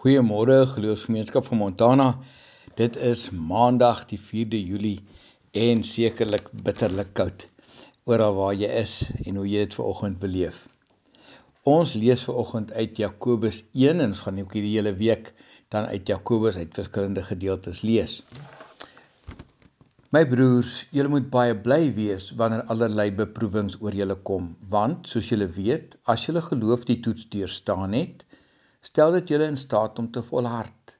Goeiemôre geloofsgemeenskap van Montana. Dit is Maandag die 4de Julie en sekerlik bitterlik koud oral waar jy is en hoe jy dit ver oggend beleef. Ons lees ver oggend uit Jakobus 1 en ons gaan ook hierdie hele week dan uit Jakobus uit verskillende gedeeltes lees. My broers, julle moet baie bly wees wanneer allerlei beproewings oor julle kom, want soos julle weet, as julle geloof die toets deurstaan het, stel dit julle in staat om te volhard.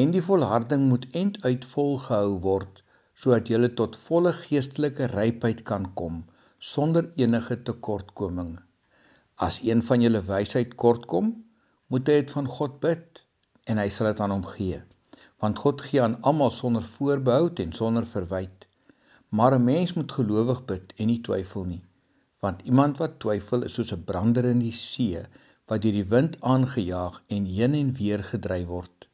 En die volharding moet end uit volgehou word sodat julle tot volle geestelike rypheid kan kom sonder enige tekortkoming. As een van julle wysheid kortkom, moet hy dit van God bid en hy sal dit aan hom gee. Want God gee aan almal sonder voorbehoud en sonder verwyt. Maar 'n mens moet gelowig bid en nie twyfel nie, want iemand wat twyfel is soos 'n brander in die see wat deur die wind aangejaag en heen en weer gedryf word.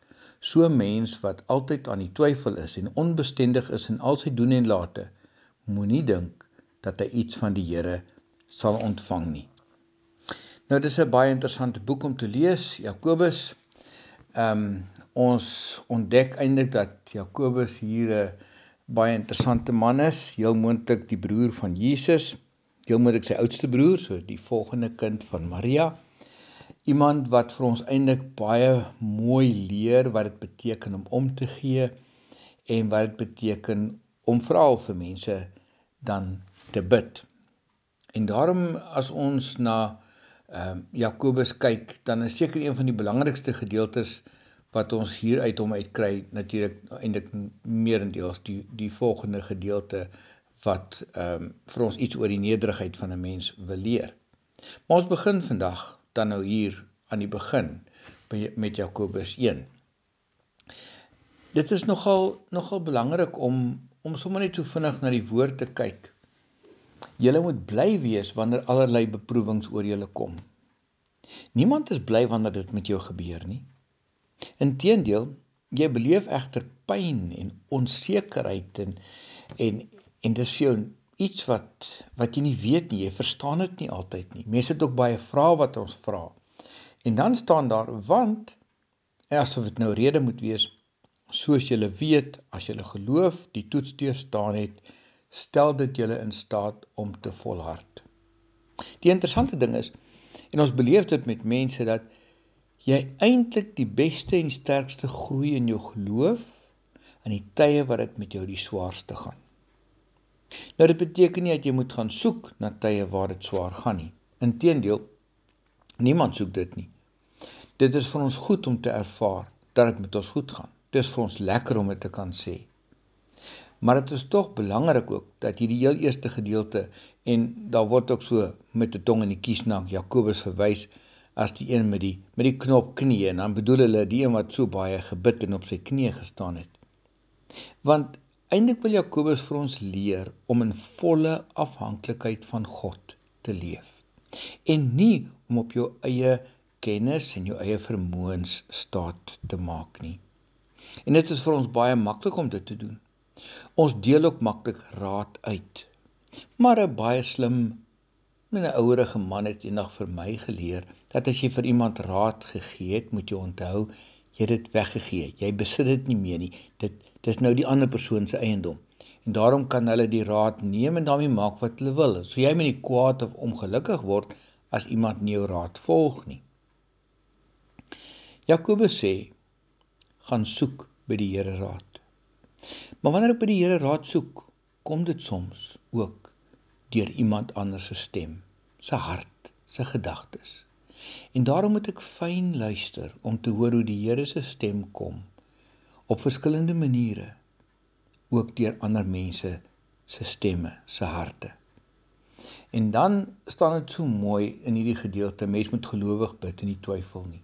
So mens wat altyd aan die twyfel is en onbestendig is in al sy doen en late, moenie dink dat hy iets van die Here sal ontvang nie. Nou dis 'n baie interessante boek om te lees, Jakobus. Ehm um, ons ontdek eintlik dat Jakobus hier 'n baie interessante man is, heel moontlik die broer van Jesus, heel moontlik sy oudste broer, so die volgende kind van Maria iemand wat vir ons eintlik baie mooi leer wat dit beteken om om te gee en wat dit beteken om veral vir mense dan te bid. En daarom as ons na ehm um, Jakobus kyk, dan is seker een van die belangrikste gedeeltes wat ons hier uit hom uitkry natuurlik eintlik meerendeels die die volgende gedeelte wat ehm um, vir ons iets oor die nederigheid van 'n mens wil leer. Maar ons begin vandag dan nou hier aan die begin met Jakobus 1. Dit is nogal nogal belangrik om om sommer net so vinnig na die woord te kyk. Jy moet bly wees wanneer allerlei beproewings oor jou kom. Niemand is bly wanneer dit met jou gebeur nie. Inteendeel, jy beleef egter pyn en onsekerheid en en en dit is vir jou iets wat wat jy nie weet nie, jy verstaan dit nie altyd nie. Mense het ook baie vrae wat ons vra. En dan staan daar want eh, asof dit nou rede moet wees soos julle weet as julle geloof die toets deurstaan het, stel dit julle in staat om te volhard. Die interessante ding is en ons beleef dit met mense dat jy eintlik die beste en sterkste groei in jou geloof in die tye wat dit met jou die swaarste gaan. Nou dit beteken nie dat jy moet gaan soek na tye waar dit swaar gaan nie. Inteendeel, niemand soek dit nie. Dit is vir ons goed om te ervaar dat dit met ons goed gaan. Dit is vir ons lekker om dit te kan sê. Maar dit is tog belangrik ook dat hierdie heel eerste gedeelte en daar word ook so met 'n tong in die kiesnaak Jakobus verwys as die een met die met die knop knie en dan bedoel hulle die een wat so baie gebid en op sy knieë gestaan het. Want Eindelik wil Jakobus vir ons leer om in volle afhanklikheid van God te leef en nie om op jou eie kennis en jou eie vermoëns staat te maak nie. En dit is vir ons baie maklik om dit te doen. Ons deel ook maklik raad uit. Maar 'n baie slim en 'n ouerige man het eendag vir my geleer dat as jy vir iemand raad gegee het, moet jy onthou jy het dit weggegee. Jy besit dit nie meer nie. Dit dis nou die ander persoon se eiendom. En daarom kan hulle die raad neem en daarmee maak wat hulle wil. So jy moet nie kwaad of ongelukkig word as iemand nie jou raad volg nie. Jakobus sê gaan soek by die Here raad. Maar wanneer ek by die Here raad soek, kom dit soms ook deur iemand anders se stem, se hart, se gedagtes. En daarom moet ek fyn luister om te hoor hoe die Here se stem kom op verskillende maniere ook deur ander mense se stemme, se harte. En dan staan dit so mooi in hierdie gedeelte, mens moet gelowig bid en nie twyfel nie.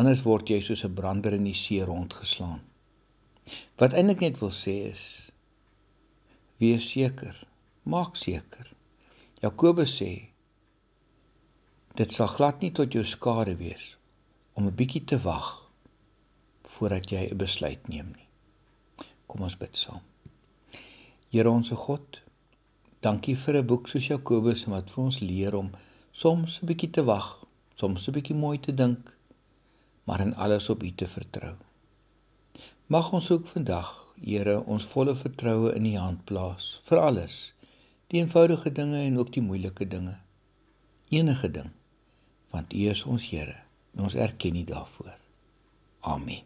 Anders word jy soos 'n brander in die see rondgeslaan. Wat eintlik net wil sê is wees seker, maak seker. Jakobus sê Dit sal glad nie tot jou skade wees om 'n bietjie te wag voordat jy 'n besluit neem nie. Kom ons bid saam. Here onsse God, dankie vir 'n boek soos Jakobus wat vir ons leer om soms 'n bietjie te wag, soms 'n bietjie mooi te dink, maar in alles op U te vertrou. Mag ons ook vandag, Here, ons volle vertroue in U hand plaas vir alles, die eenvoudige dinge en ook die moeilike dinge. Enige ding want U is ons Here. Ons erken U daarvoor. Amen.